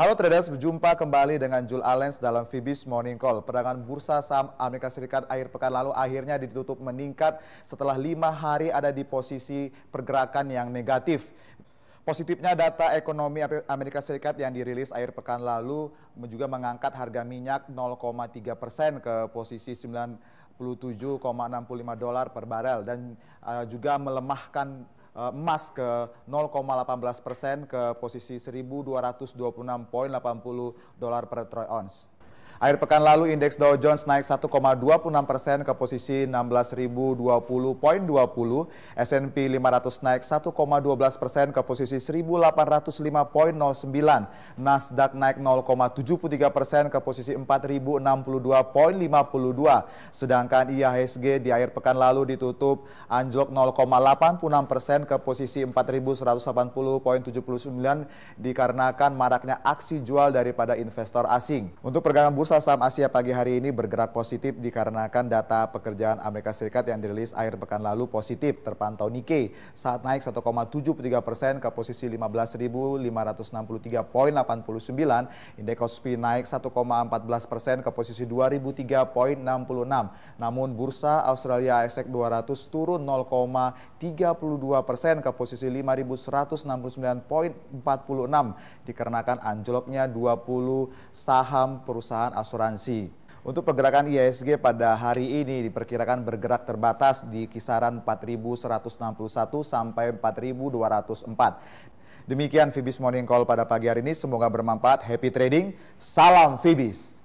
Halo traders, berjumpa kembali dengan Jul Alens dalam Fibis Morning Call. Perdagangan bursa saham Amerika Serikat akhir pekan lalu akhirnya ditutup meningkat setelah lima hari ada di posisi pergerakan yang negatif. Positifnya data ekonomi Amerika Serikat yang dirilis akhir pekan lalu juga mengangkat harga minyak 0,3 persen ke posisi 97,65 dolar per barel dan eh, juga melemahkan Eh, emas ke 0,18 persen ke posisi 1.226,80 dolar per troy ounce. Akhir pekan lalu indeks Dow Jones naik 1,26 persen ke posisi 16.020.20, S&P 500 naik 1,12 persen ke posisi 1.805.09, Nasdaq naik 0,73 persen ke posisi 4.062.52, sedangkan IHSG di akhir pekan lalu ditutup anjlok 0,86 persen ke posisi 4.180.79 dikarenakan maraknya aksi jual daripada investor asing. Untuk pergerakan bursa Bursa saham Asia pagi hari ini bergerak positif dikarenakan data pekerjaan Amerika Serikat yang dirilis akhir pekan lalu positif terpantau Nikkei saat naik 1,73 persen ke posisi 15.563.89. Indeks Kospi naik 1,14 persen ke posisi 2003.66. Namun bursa Australia ASX 200 turun 0,32 persen ke posisi 5.169.46 dikarenakan anjloknya 20 saham perusahaan asuransi. Untuk pergerakan IISG pada hari ini diperkirakan bergerak terbatas di kisaran 4.161 sampai 4.204. Demikian Fibis Morning Call pada pagi hari ini. Semoga bermanfaat. Happy trading. Salam Fibis.